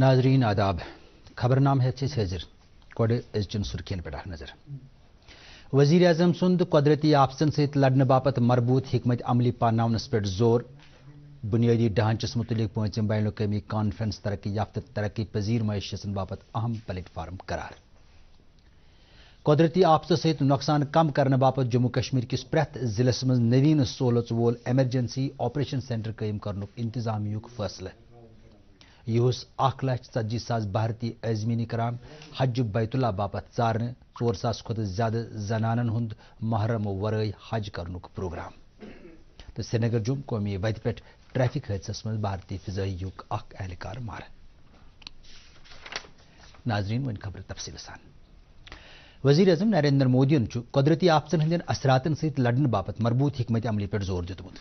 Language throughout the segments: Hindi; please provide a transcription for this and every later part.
नाजरीन आदाब नाम है हजर गोडे अजचन सुर्खियन पे नजर वजी अजम सुंद कुदरती आपसन सड़ मरबूत हमत अमली पानस पे जोर बुनियादी ढांचस मुतलिक पांचम बैन अवी कॉन्फ्रेंस तरक्की याफ्त तरक्की पजीर मीशसन बापत अहम प्लेटफार्म करार कुदरती आपसों सहित तो नुकसान कम करने बाप जम्मू कश्मीर किस प्रथ जिलस नवीन सोलच वोल एमरजेंसी ऑपरेशन सेंटर कैम कर इंतजाम फैसला यह अख लच ति सा भारती अजमीनी कराम हज बैतुल्ला बाप चार चोर सा खुद ज्यादा जनानन हूं महरम वर हज कर प्रोग्राम तो श्रीनगर जुम कौमी वत पे ट्रैफिक हादस मज भारतीय फिजाई युक अहलकार मार नाजरीन वन खबर तफसील सान वजी अजम नरेंद्र मोदी कुदरती आफतन हंदन असरात सड़न बापत मरबूत हमत अमली पे जोर दुत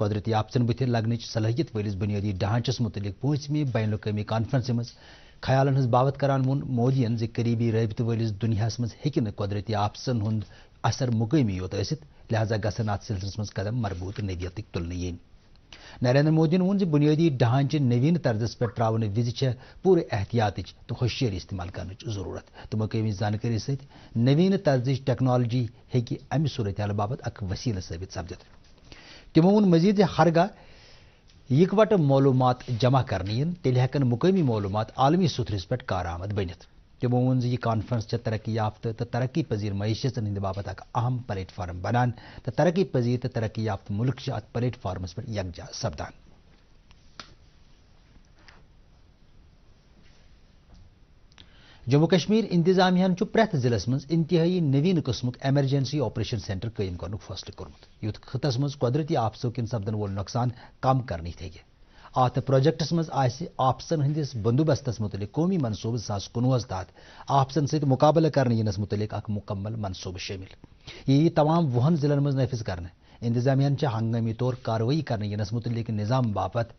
قۄدرٔتی آفتن بٕتھِ لگنٕچ صلٲحیت وٲلِس بُنیٲدی ڈھانچس متعلق پٲنٛژمہِ بین الاقوٲمی کانفرنسہِ منٛز خیالن ہٕنٛز باوت کران ووٚن مودیَن زِ قریبی رٲبطہٕ وٲلِس دُنیاہس منٛز ہیٚکہِ نہٕ قۄدرٔتی آفتن ہُنٛد اثر مُقٲمی یوت ٲسِتھ لہذا گژھن اتھ سلسلس منٛز قدم مربوط نٔدیتٕکۍ تُلنہٕ یِنۍ نریندر مودیَن ووٚن زِ بُنیٲدی ڈھانچہِ نویٖن طرزس پٮ۪ٹھ ترٛاونہٕ وِزِ چھےٚ پوٗرٕ احتیاطٕچ تہٕ ہوشیٲری استعمال کرنٕچ ضروٗرت تہٕ مقٲمی زانکٲری سۭتۍ نویٖن طرزٕچ ٹیکنالوجی ہیٚکہِ امہِ صوٗرتہِ حالہٕ باپتھ اکھ وسیٖلہٕ ثٲبِت سپدِتھ तिमो मजीद हरगा इकवट मौलूमात जमा कर तेल हेकन मुकमी मौलूमात आलमी सुथरस पे आमद बनित तमो वो यह कॉन्फ्रेंस चे तरक्की याफ्त तो तरक्की पजी मीशतन हंद बाबत अहम प्लेटफार्म बनान तो तरक्की पजीर तो तरक्की याफ्त मुल्क अत प्लेटफार्मस पे यकजा सपदान जम्मू कश्मीर इंतजामिया प्रथ जिले मं इंतहाई नवीन कस्म एमरजेंसी ऑपरेशन सेंटर कयम कर फैसले कोर्मुत युद्ध खत मं कुदरती आपसो सपदन वोल नुकसान कम कर अत प्रोजेक्टस मं आपसन हंदिस बंदोबस्त मुतल कौमी मनसूब जुवस तहत आपसन सत मुकबल कर मुतल मुकम्मल मनसूब शामिल ये तमाम वुहन जिलन में नफिज कर इंतजामिया हंगामी तौर कार्रवाई कर मुतल निज़ाम बापत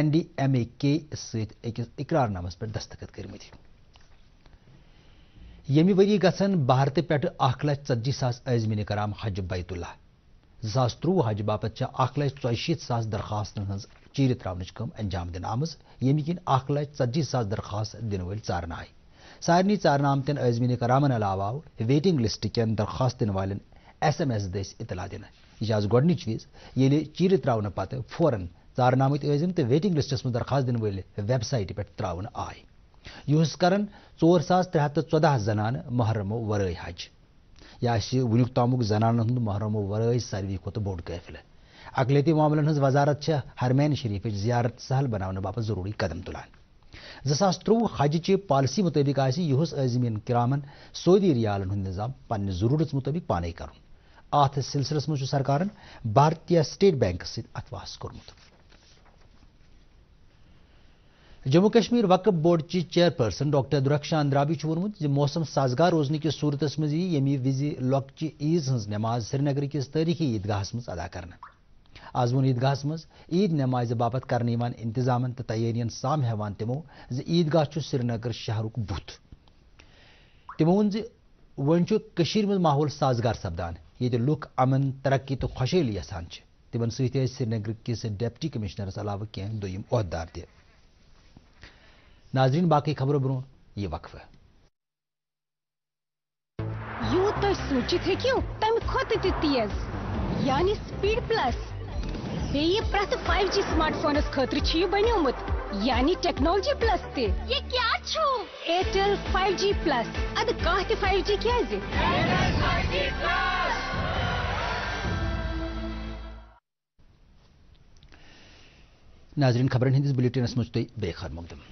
एन डी एम ए के सत अकिस इकरारनामस पे दस्तखत कर यमि वरी गन बहर पे अख लच ति सास अजमिन कराम हज बैतुल जास त्रुव हज बाप अख लच शीत सास दरखास्तन चीर त्रावन अंजाम दिन आम यम कि अख लच ति सास दरखास्त दिन वल चारन आय सारे चारन आम अजमिन करामन अलावा वेटिंग लिस्ट कैन दरखास्त दिन वाले एस एम एस दस इतला दिन यह गोडनिच चीज ये चीर त्रावन पे फौरन चारन आमित तो वेटिंग लिस्ट में दरखास्त दिन वल वेबसाइट पे त्रावन आय यह कर ओर सास त्रे हथ चौदह जनान महरमो वर हज यह वन तामुक जनान हंद महरमो वर सारे खुत बोड कफिल अकलती मामलन हज वजारत हरमैन शरीफ जियारत सहल बनाने बाप जरूरी कदम तुलान जसास त्रुव हज चि पॉलिसी मुताबिक यह अजमीन करामन सऊदी रियालन हंद निजाम पे जरूरत मुताबिक पान कर अत सिलसिलस मज सरकार भारतीय स्टेट बैंक सत वास कोर्मुत जम्मू कश्मीर वक्फ बोर्ड की चेयरपर्सन डॉक्टर दुरक्षा अंद्राबी वोनमुत मौसम साजगार रोजन किस सूरत मज यी यमि वजि लॉकचि ईद हज नमाज श्रीनगर किस तारीखी ईदगाह मज अदा कर आज वो ईदगाह मज ईद नमाज बापत कर इंतजाम तो तैयारियन साम हेवान तमो ईदगाह श्रीनगर शहर बुथ तमो वन वन मज माहौल साजगार सपदान ये लुक अमन तरक्की तो खुशहली यहां तमन सी श्रीनगर किस डिप्टी कमिश्नरस अलावा कह दुम ओहदार त नाजरीन बाकी खबरों बनो ये वक्फ है यू तो सूचित है क्यों तम खुद तीस यानी स्पीड प्लस ये प्रत 5G स्मार्टफोनस खातर यह बनोमुत यानी टेक्नोलॉजी प्लस ते ये क्या छो एयरटेल 5G प्लस अद कह ते 5G क्या जे नाजरीन खबरन हंदिस बुलेटिनस मज तुम बेखर मुकदम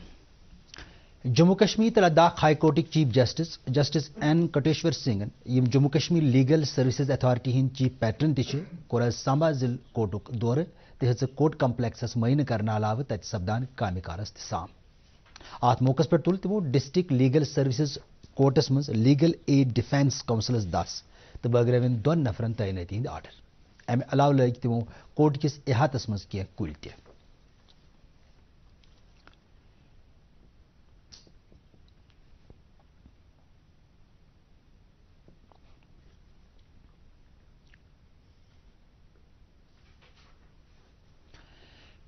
जम्मू कश्मीर तो लद्दाख हाईकोर्टिक chief justice justice N Kotiswar Singh यम Jammu Kashmir legal services authority हिंद चीफ पैटर्न तह कोर सांबा जिल कोर्ट दौर तह कोर्ट कम्प्लेक्सस मुन कर अलाव तत सपदान काम कारस ताम अत मौक पे तुल तमो डिस्ट्रिक लीगल सर्विसेज कोर्टस मज लीगल एड डिफेंस कौंसलस दस तो बगरव दोन नफरन तैनाती हंद आर्डर अमे अलाव लग तमो कोर्ट किस अहातस मज कुल तक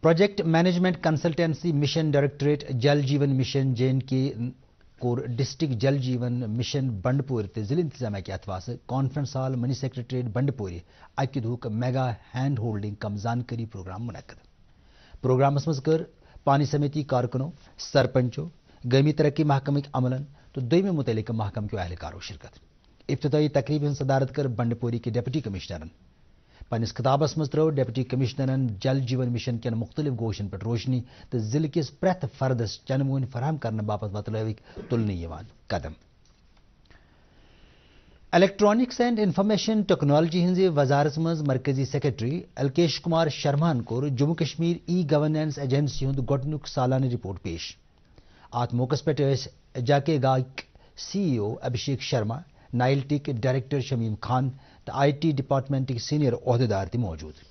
project management consultancy mission directorate Jal Jeevan mission जेएन के कोर डिस्ट्रिक्ट जल जीवन मिशन बंडपुर ते जिले इंतजाम अथवा conference hall mini secretariat Bandipur अकि दुक मेगा हैंड होल्डिंग कम जानकारी प्रोग्राम मुनद प्रोग्राम मज पानी समिति कारकुनों सरपंचों गमी तरक्की महकमिक अमलन तो दोमे मुतलिक महकम के अहलकारों शिरकत इब्तदाई तकरीब सदारत कर बंडपुरी के डिप्टी कमिश्नरन पन्नस खिताबस मज त्रो डेप्यूटी कमिश्नरन जल जीवन मिशन केन मुख्तलिफ गोशन पे रोशनी तो जिले किस प्रेथ फर्दस चनमून फराम कर बाप मतलब तुलने कदम इलेक्ट्रॉनिक्स एंड इंफॉर्मेशन टेक्नोलॉजी हज वजारत मज मरकजी सेक्रेटरी अलकेश कुमार शर्मा कोर Jammu Kashmir e governance agency हूं गोटन सालाना रिपोर्ट पेश अत मौकस पे जाके गायक सीईओ e अभिषेक शर्मा नाइल्टी के डायरेक्टर शमीम खान तो आई टी डिपार्टमेंट के सीनियर अहदेदार त मौजूद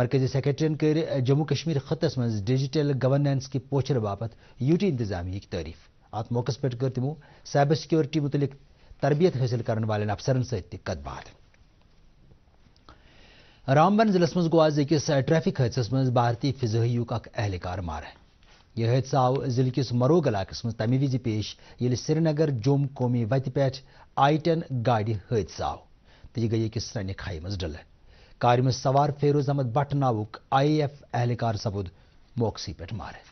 मरकजी सेक्रेटरियन कर जम्मू कश्मीर खत मज डिजिटल गवर्नेंस की पोचर बापत यूटी इंतजाम की तारीफ अत मौक पे कर तमो साइबर सिक्योरिटी मुतलिक तरबियत हासिल कर वाले अफसरन सतबात रामबन जिलस मज गो आज अकिस ट्रैफिक हदसस मज भारतीय फिजाही अहलकार मारा यह हादसा आव जिले किस मरोग इलाकस मज तमि वि पेश ये श्रीनगर जम कौमी वत पे आई टन गाड़ि हादसा आव तो यह गई अकिस सनि खाई मज डल कार में सवार फेरोज अहमद भट नाव आई एफ एहलकार सपुद मौकसी पे मारे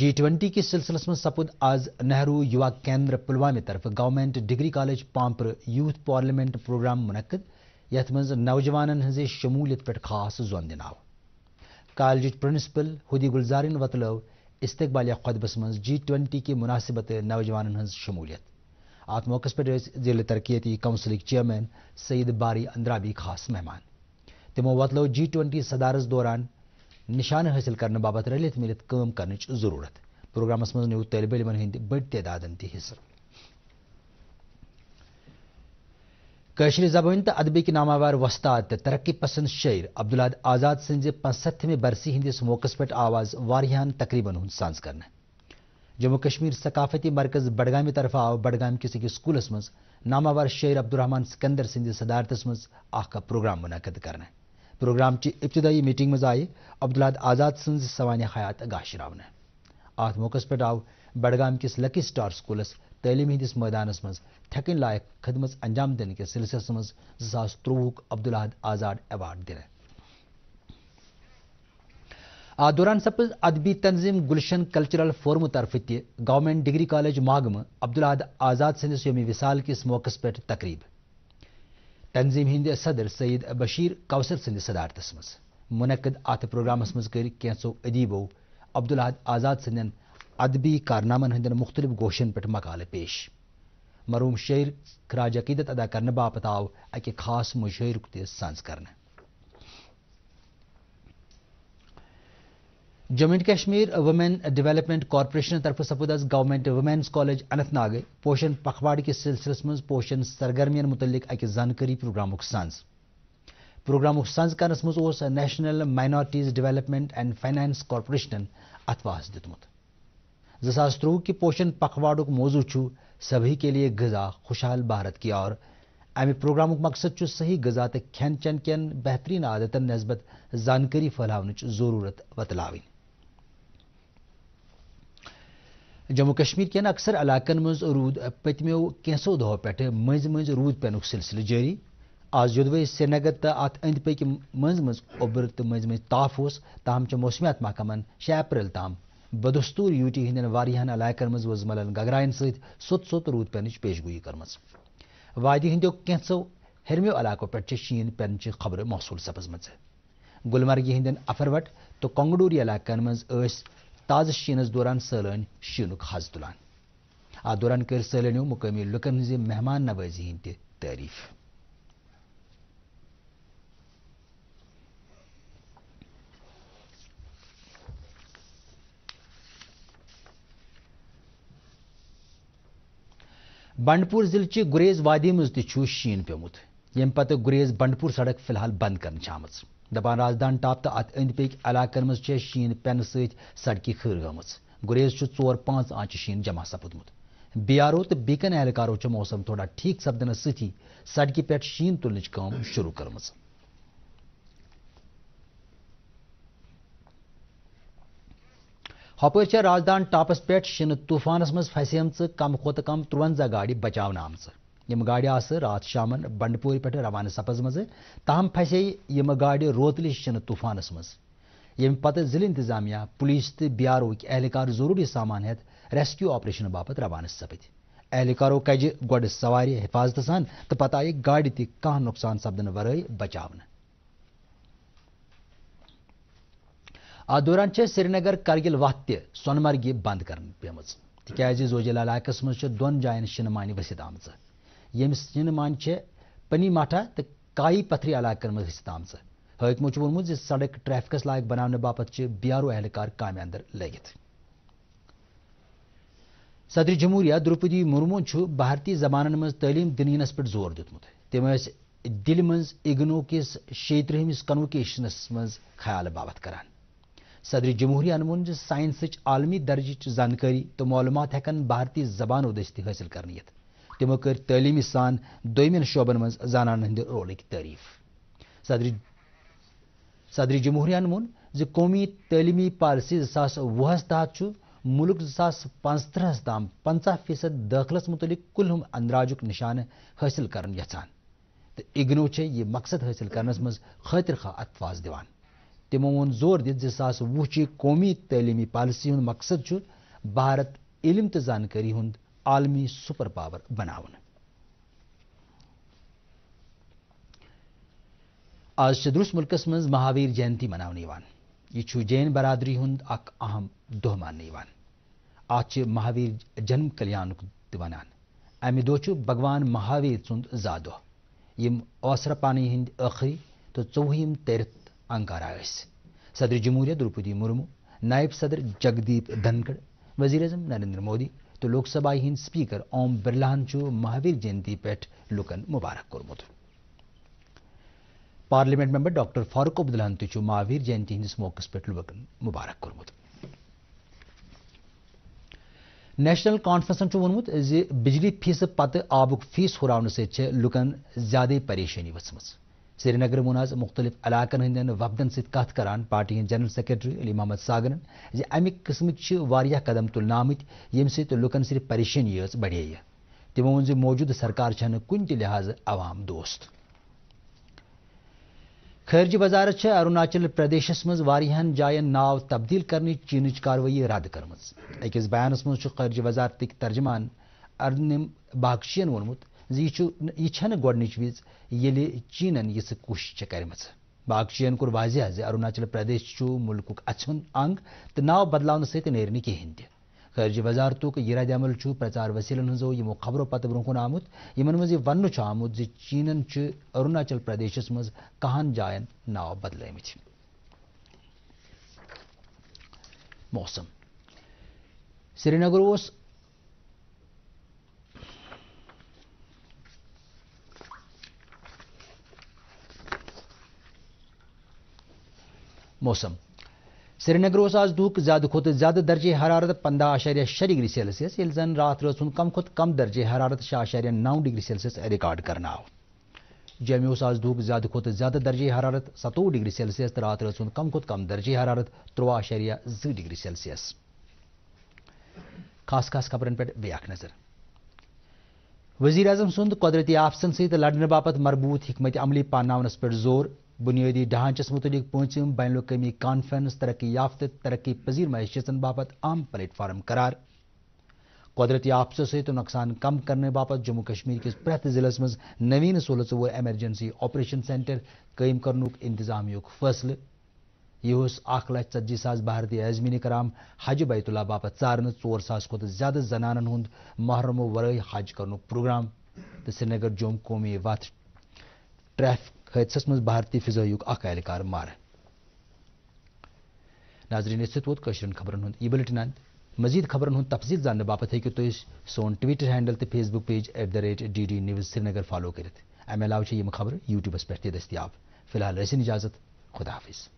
जी ट्वेंटी के सिलसिलस में सपुद आज नेहरू युवा केंद्र पुलवामे तरफ government degree college Pampore youth parliament programme मुनद यौजवान नौजवान शमूलियत पे खास जोन दिन आव College Principal Hudi Gulzarin Vatlov इस्तबाल खुदबस मज जी ट्वेंटी की मुनासिबत नौजवान हज शमूलियत अत मौक़ पे जिले तरक्याती कौंसिल चेयरमैन सईद बारी अंद्राबी खास मेहमान तमो वतलो जी ट्वेंटी सदारस दौरान निशान हासिल कर बाबत रलित मिलित कम कर जरूरत प्रोग्रामस मज न्यू तलब इलम हंद बड़ तदादन हिस्सा जबान तो अदबी नामावार वस्ताद तरक्की पसंद शायर अब्दुल आज़ाद सज बरसी हंदिस मौकस पे आवाज वारियान तकरीबन हूं सांस कर जम्मू कश्मीर सकाफती मरकज बडगाम तरफ आव बडगाम किस अकिस स्कूलस मज नामावार शायर अब्दुलरहमान सिकंदर संद सदारत मज प्रोग्राम मुनद कर प्रोग्राम की इब्तदाई मीटिंग मज आई अब्दुल आज़ाद सवान हयात गाह शराव अत मौकस पे आव बडगाम किस लकी स्टार स्कूलस तलीम हंदिस मैदान मज थकिन लायक खदमत अंजाम दिन के सिलसिलस मं जास त्रोवुक अब्दुल आजाद एवार्ड दिन आ दौरान सपज अदबी तंजीम गुलशन कल्चरल फोरम तरफ त government degree college Magam Abdul Azad संदिस योम विसाल किस मौक पे तकरीब तंजीम हंद सदर सईद बशीर कौसर सदि सदारत मनद अ अत प्रोग्रामस कैंसो अदीबो अब्दुल आजाद सदन अदबी कारनामन हंदन मुख्तलिफ गोशन पे मकाल पेश मरूम शेर खराज अकीदत अदा करने बापत आव अक खास मुशर ते सज कर Jammu and Kashmir women development corporation तरफ सपुदस government women's college Anantnag Poshan Pakhwada के सिलसिलस में पोषण सरगर्मियन मुतलिक अक जानकारी प्रोग्राम सज प्रोग्राम सज कर national minorities development and finance corporation अथवास दितमुत जसास त्रुह कि पोषण पखवाड़ मौजू सभी के लिए गजा खुशहाल भारत की और अमि प्रोग्राम मकसद सही गजा तो खेन चन कन बेहतरीन आदतन नस्बत जानकारी फैलान जरूरत वतला जम्मू कश्मीर कन अक्सर इलाकन मज रूद पत्मो कैंसो दहो पे मज मज रूद पे सिलसिल जारी आज यदवे श्रीनगर तो अत अंद पक मज मज ओबर तो मज मज ताफ उस तहम मौसमियात महकमन शे अप्रैल तम बदस्तूर यूटीनि वारा मज़ वज़मलनि गगराइनि सिंध सो सूद पन خبر करा करमियो इलाइक़ो पैन च ख़बर تو सपज़म गलमर्गीनि अफरवट कंगडूरी تاز मसि ताज़ श दौरान सल دلان शज़ دوران दौरान कि सो मुक़ी مہمان महिमान नवज़ी तरीफ़ बंडपुर जिले गुरेज वादी मज तीन पेमुत यम पत गुरेज बंडपुर सड़क फिलहाल बंद कर आम दपान राजदान टाप तो अत अंद पिक इलाकन मे शीन पेन सड़की खर गम गुरेज चोर पांच आंच शीन जमा सपुदमुत बी आर ओ तो बीकन एहलकारो मौसम थोड़ा ठीक सपदन सी सड़क पे शीन तुलन शुरू कर्म हपर राजदान टापस पे शिन तूफान मज कम खोत कम तुवंजा गाड़ बचा आम यम गाड़ आस रात शाम बंडपूर पे रवान सपज ताहम तहम फसे यम गाड़ रोतल शिन तूफान मज यम पत जिल इंतजामिया पुलिस तो बी आर ओक एहलकार जरूरी सामान हेत रेस्क्यू ऑपरेशन बापत रवान सपद एहलकारों कज गवारी हिफाजत सान तो पत आयि गाड़ तह नुकसान सपदन वर बचा दौरान श्रीनगर करगिल वत त बंद कर पेम तिज इलाकस मज दोन जायन शिन मान वसित आम यम शिन मान पनी माठा तो काई पथरी इलाक मज वसित आम हकमो वोनमुत सड़क ट्रैफिकस लायक बनाने बापत बी आर ओ एहलकार काम अंदर लगित सदर जमूरिया द्रौपदी मुर्मू भारतीय जबान मज तलीम दिनस पे जोर दुत तम दिल मज इग्नो किस शेत्रहमिस कन्वोकेशनस मज ख्याल बाबत करान सदर जमहूरी वो साइंस आलमी दर्ज जानकारी तो मालूम हेकन भारतीय जबानो दस्ती हासिल कर तमो कर सान दोमन शोबन मज जानान हंद रोल तारीफ सदर सदर जमहूरियान कौमी तलीमी पालसी जस वहस तहत मुल्क जस पंचतहस तम पंचा फीसद दाखिलस मुतलिक कुल हम अंदाजुक निशान हासिल कर यहान इग्नो ये मकसद हासिल करने मज खातिर खा अतफाज दिवान तमो वो जोर दित वु वुह ची कौमी तलीमी पालसी हूं मकसद भारत इलम तो जानकारी हूं आलमी सुपर पावर बना आज दुरुस् मुल्क मं महावीर जयंती मनान यह जैन बरदरी हूं अहम दह मान आज महावीर जन्म कल्याण वन अमि दह भगवान महावीर सुंद जा दोह यम औसरपानी हंद तो चौहम तरत अंकारागस सदर जमूरिया द्रौपदी मुर्मू नायब सदर जगदीप धनखड़ वजी अजम नरेंद्र मोदी तो लोकसभा हिंद स्पीकर ओम बिरलांचो महावीर जयंती पे लुकन मुबारक कर्मुत parliament member doctor Farooq Abdul हंतुचो महावीर जयंती हिंदिस मौक पे लुकन मुबारक कुर्मुत नेशनल कॉन्फ्रेंसन वोनमुत बिजली फीस पत् आबुक फीस हुरान सत्य ज्यादा परेशानी वचम श्रीनगर मुनाज मुख्तलिफ अलाकन हंद वफदन सत कान party general secretary Ali Mohammad सागन जमिक कस्म कदम तुलन आमित यम सूकन सिर्फ परेशानी बढ़े तमों मौजूद सरकार कुन लिहाज अवाम दोस्त खर्ज वजारत अरुणाचल प्रदेश में जायन नाव तब्दील कर चीन कारवई रद्द करम अकिस बयान मर्ज वजारत तर्जमान अरनिम बागशियन वोमुत यह गोडनिच वज ये चीन यह कोशिश कर्म बागशियन कोर वाजह जे अरुणाचल प्रदेश मुल्क अछुन अंग तो नाव बदल सत नेर कहें तह वजारत इराद अमल प्रचार वसीलन हजो यमो खबरों पत ब्रोहन आमुत यमन मज वन आमुत जी चीनन अरुणाचल प्रदेश मज कहन जायन नाव बदल मौसम श्रीनगर मौसम سرینگر آز دک زیادہ کھت زیادہ درجہ حرارت پندہ اعشاریہ شے ڈگری سیلسیس یل زن رات رات ہند کم کھت کم درجہ حرارت شہ اعشاریہ نو ڈگری سیلسیس ریکارڈ کرنا جیمہ آز دک زیادہ کھت زیادہ درجہ حرارت ستوہ ڈگری سیلسیس تو رات رات ہند کم کھت کم درجہ حرارت تروہ اعشاریہ زٕ ڈگری سیلسیس خاص خاص خبرن پہ بیاکھ نظر وزیر اعظم سند قدرتی آفتن ست لڑنے باپت مربوط حکمت عملی پاناونس پہ زور बुनियादी ढांचस मुतलिक पुचम बैन अवी तरक्की याफ्त तरक्की पजीर मैशियतन बापत आम प्लेटफार्म करार कुदरती आपसों से तो नुकसान कम करने बापत जम्मू कश्मीर के प्रत जिले में नवीन सोलह वो एमरजेंसी ऑपरेशन सेंटर कयम कर इंतजाम फैसल यह लक्ष लच ति भारतीय अजमीन कराम हज बैतुल्ला बापत चार चोर सा खुद ज्यादा जनानन हूं महरमो वर हज कर प्रोग्राम तो श्रीनगर जोम कौमी वत ट्रैफिक हादसस मज भारतीय फिजायुक अहलकार मार नाजरीन ये वोत कशन खबरन यह बुलेटिन मजीद खबर हूं तफसील जानने बापत हूँ तुम सोन ट्विटर हैंडल तो Facebook page at the rate D D news Srinagar follow कर खबर यूट्यूबस पे दस्तियाब फिलहाल इजाजत खुदाफिज़